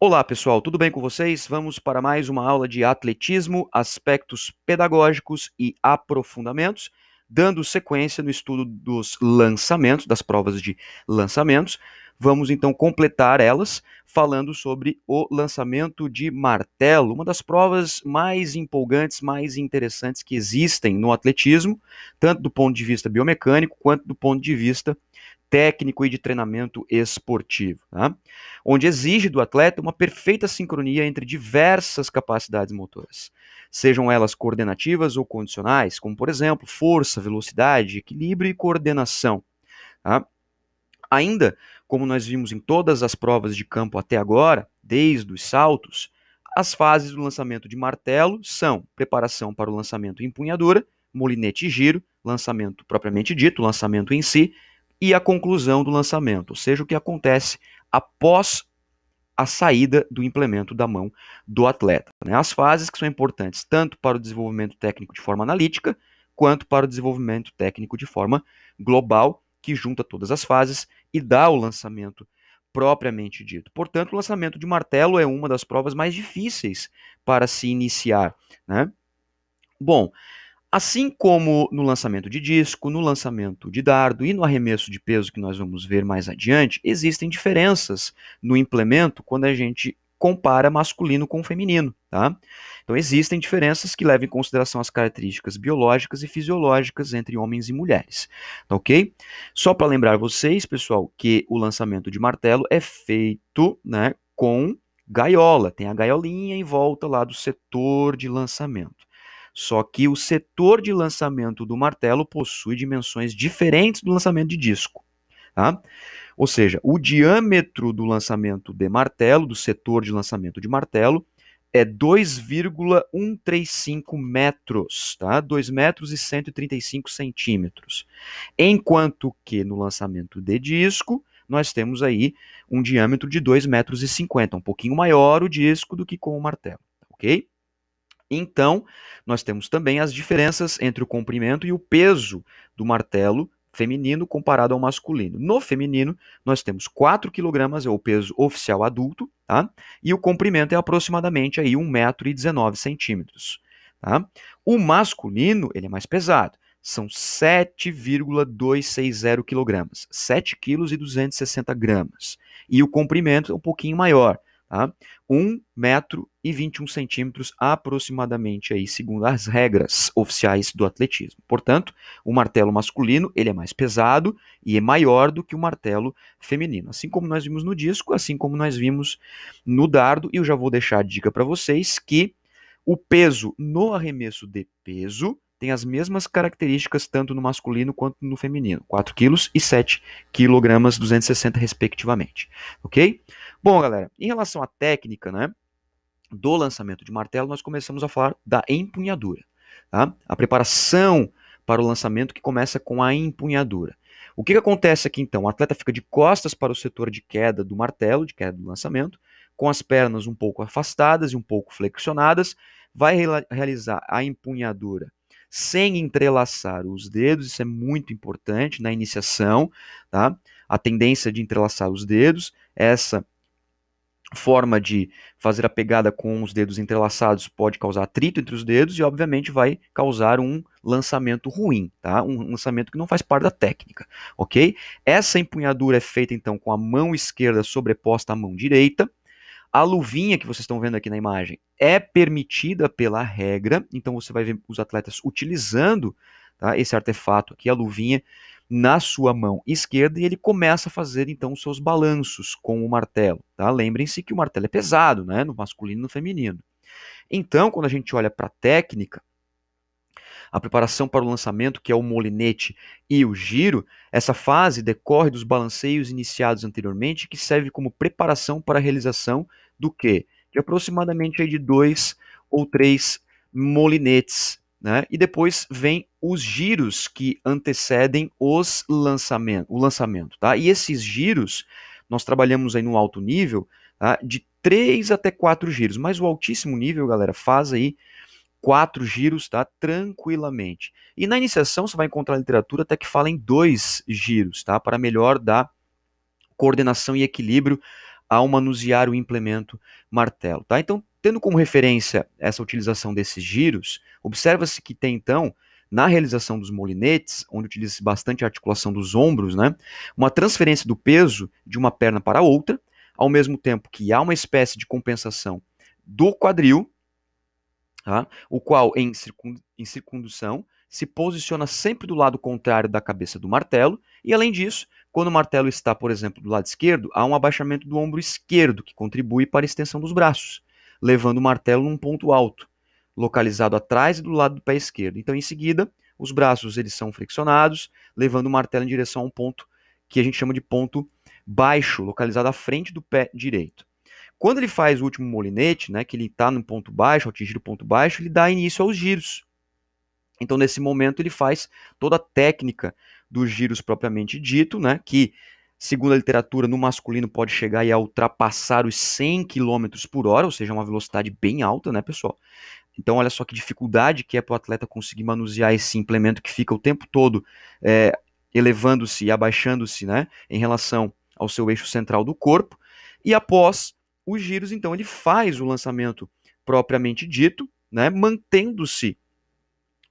Olá, pessoal, tudo bem com vocês? Vamos para mais uma aula de atletismo, aspectos pedagógicos e aprofundamentos, dando sequência no estudo dos lançamentos, das provas de lançamentos. Vamos então completar elas falando sobre o lançamento de martelo, uma das provas mais empolgantes, mais interessantes que existem no atletismo, tanto do ponto de vista biomecânico quanto do ponto de vista técnico e de treinamento esportivo, tá? onde exige do atleta uma perfeita sincronia entre diversas capacidades motoras, sejam elas coordenativas ou condicionais, como por exemplo força, velocidade, equilíbrio e coordenação. Tá? Ainda, como nós vimos em todas as provas de campo até agora, desde os saltos, as fases do lançamento de martelo são preparação para o lançamento em empunhadura, molinete e giro, lançamento propriamente dito, lançamento em si, e a conclusão do lançamento, ou seja, o que acontece após a saída do implemento da mão do atleta. Né? As fases que são importantes tanto para o desenvolvimento técnico de forma analítica, quanto para o desenvolvimento técnico de forma global, que junta todas as fases e dá o lançamento propriamente dito. Portanto, o lançamento de martelo é uma das provas mais difíceis para se iniciar. Né? Bom, Assim como no lançamento de disco, no lançamento de dardo e no arremesso de peso que nós vamos ver mais adiante, existem diferenças no implemento quando a gente compara masculino com feminino, tá? Então existem diferenças que levam em consideração as características biológicas e fisiológicas entre homens e mulheres, tá ok? Só para lembrar vocês, pessoal, que o lançamento de martelo é feito, né, com gaiola, tem a gaiolinha em volta lá do setor de lançamento. Só que o setor de lançamento do martelo possui dimensões diferentes do lançamento de disco. Tá? Ou seja, o diâmetro do lançamento de martelo, do setor de lançamento de martelo, é 2,135 metros, tá? 2 metros e 135 centímetros. Enquanto que no lançamento de disco, nós temos aí um diâmetro de 2 metros e 50, um pouquinho maior o disco do que com o martelo, ok? Então, nós temos também as diferenças entre o comprimento e o peso do martelo feminino comparado ao masculino. No feminino, nós temos 4 kg, é o peso oficial adulto, tá? e o comprimento é aproximadamente 1,19m. Tá? O masculino ele é mais pesado, são 7,260 kg, 7 kg e 260 gramas. E o comprimento é um pouquinho maior, tá? 1 metro e 21 centímetros aproximadamente, aí, segundo as regras oficiais do atletismo. Portanto, o martelo masculino ele é mais pesado e é maior do que o martelo feminino. Assim como nós vimos no disco, assim como nós vimos no dardo, e eu já vou deixar a dica para vocês que o peso no arremesso de peso tem as mesmas características tanto no masculino quanto no feminino, 4 kg e 7 kg, 260 respectivamente, ok? Bom, galera, em relação à técnica, né? Do lançamento de martelo, nós começamos a falar da empunhadura. Tá? A preparação para o lançamento que começa com a empunhadura. O que, que acontece aqui então? O atleta fica de costas para o setor de queda do martelo, de queda do lançamento, com as pernas um pouco afastadas e um pouco flexionadas, vai realizar a empunhadura sem entrelaçar os dedos, isso é muito importante na iniciação, tá? A tendência de entrelaçar os dedos, essa forma de fazer a pegada com os dedos entrelaçados pode causar atrito entre os dedos e, obviamente, vai causar um lançamento ruim, tá? Um lançamento que não faz parte da técnica, ok? Essa empunhadura é feita, então, com a mão esquerda sobreposta à mão direita. A luvinha que vocês estão vendo aqui na imagem é permitida pela regra, então você vai ver os atletas utilizando tá, esse artefato aqui, a luvinha, na sua mão esquerda e ele começa a fazer então os seus balanços com o martelo. Tá? Lembrem-se que o martelo é pesado, né? no masculino e no feminino. Então, quando a gente olha para a técnica, a preparação para o lançamento, que é o molinete e o giro, essa fase decorre dos balanceios iniciados anteriormente, que serve como preparação para a realização do quê? De aproximadamente aí de dois ou três molinetes né? E depois vem os giros que antecedem os lançamento, o lançamento, tá? E esses giros, nós trabalhamos aí no alto nível, tá? de 3 até 4 giros, mas o altíssimo nível, galera, faz aí quatro giros, tá? Tranquilamente. E na iniciação você vai encontrar literatura até que fala em dois giros, tá? Para melhor dar coordenação e equilíbrio ao manusear o implemento martelo, tá? Então Tendo como referência essa utilização desses giros, observa-se que tem então na realização dos molinetes, onde utiliza-se bastante a articulação dos ombros, né, uma transferência do peso de uma perna para outra, ao mesmo tempo que há uma espécie de compensação do quadril, tá, o qual em, circun, em circundução se posiciona sempre do lado contrário da cabeça do martelo, e além disso, quando o martelo está, por exemplo, do lado esquerdo, há um abaixamento do ombro esquerdo, que contribui para a extensão dos braços levando o martelo num ponto alto, localizado atrás e do lado do pé esquerdo. Então, em seguida, os braços eles são friccionados, levando o martelo em direção a um ponto que a gente chama de ponto baixo, localizado à frente do pé direito. Quando ele faz o último molinete, né, que ele está no ponto baixo, atingir o ponto baixo, ele dá início aos giros. Então, nesse momento, ele faz toda a técnica dos giros propriamente dito, né, que segundo a literatura, no masculino pode chegar e a ultrapassar os 100 km por hora, ou seja, uma velocidade bem alta, né, pessoal? Então, olha só que dificuldade que é para o atleta conseguir manusear esse implemento que fica o tempo todo é, elevando-se e abaixando-se, né, em relação ao seu eixo central do corpo. E após os giros, então, ele faz o lançamento propriamente dito, né, mantendo-se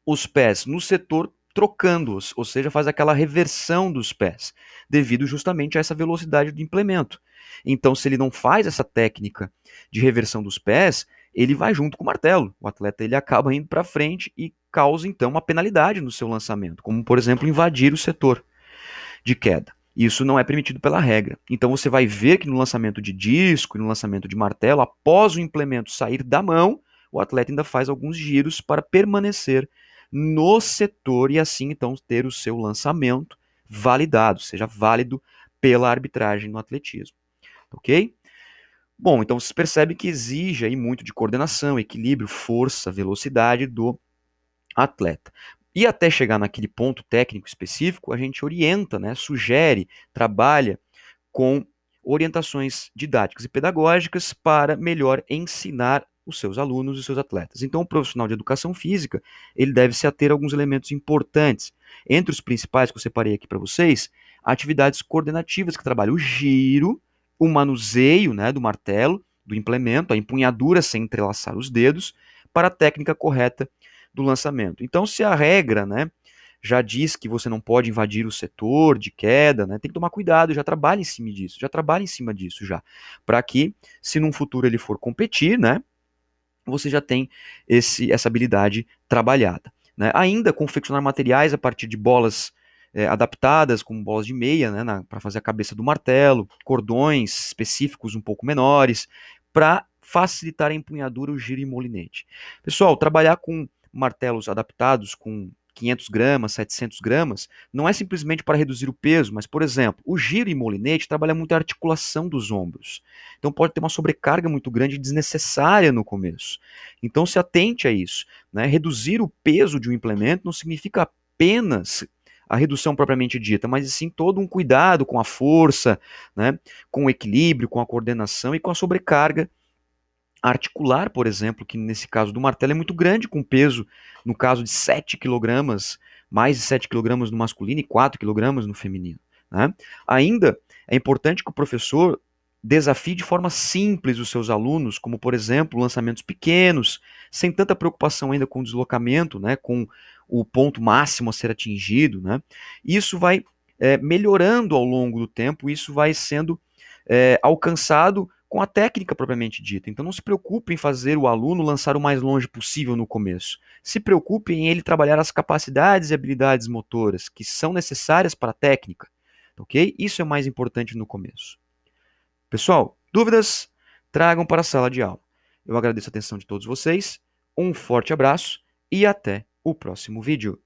os pés no setor trocando-os, ou seja, faz aquela reversão dos pés, devido justamente a essa velocidade do implemento. Então, se ele não faz essa técnica de reversão dos pés, ele vai junto com o martelo. O atleta ele acaba indo para frente e causa então uma penalidade no seu lançamento, como por exemplo invadir o setor de queda. Isso não é permitido pela regra. Então você vai ver que no lançamento de disco e no lançamento de martelo, após o implemento sair da mão, o atleta ainda faz alguns giros para permanecer no setor e assim então ter o seu lançamento validado, seja válido pela arbitragem no atletismo. Ok? Bom, então você percebe que exige aí muito de coordenação, equilíbrio, força, velocidade do atleta. E até chegar naquele ponto técnico específico, a gente orienta, né, sugere, trabalha com orientações didáticas e pedagógicas para melhor ensinar os seus alunos e seus atletas. Então, o profissional de educação física, ele deve se ater a alguns elementos importantes. Entre os principais que eu separei aqui para vocês, atividades coordenativas que trabalham o giro, o manuseio né, do martelo, do implemento, a empunhadura sem entrelaçar os dedos, para a técnica correta do lançamento. Então, se a regra né, já diz que você não pode invadir o setor de queda, né, tem que tomar cuidado, já trabalha em cima disso, já trabalha em cima disso já, para que, se num futuro ele for competir, né, você já tem esse, essa habilidade trabalhada. Né? Ainda confeccionar materiais a partir de bolas é, adaptadas, como bolas de meia, né, para fazer a cabeça do martelo, cordões específicos um pouco menores, para facilitar a empunhadura, o giro e molinete. Pessoal, trabalhar com martelos adaptados, com 500 gramas, 700 gramas, não é simplesmente para reduzir o peso, mas, por exemplo, o giro e molinete trabalha muito a articulação dos ombros. Então pode ter uma sobrecarga muito grande desnecessária no começo. Então se atente a isso. Né? Reduzir o peso de um implemento não significa apenas a redução propriamente dita, mas sim todo um cuidado com a força, né? com o equilíbrio, com a coordenação e com a sobrecarga articular, por exemplo, que nesse caso do martelo é muito grande, com peso, no caso de 7 kg, mais de 7 kg no masculino e 4 kg no feminino. Né? Ainda é importante que o professor desafie de forma simples os seus alunos, como por exemplo lançamentos pequenos, sem tanta preocupação ainda com o deslocamento, né, com o ponto máximo a ser atingido. Né? Isso vai é, melhorando ao longo do tempo, isso vai sendo é, alcançado com a técnica propriamente dita. Então não se preocupe em fazer o aluno lançar o mais longe possível no começo. Se preocupe em ele trabalhar as capacidades e habilidades motoras que são necessárias para a técnica, ok? Isso é mais importante no começo. Pessoal, dúvidas? Tragam para a sala de aula. Eu agradeço a atenção de todos vocês, um forte abraço e até o próximo vídeo.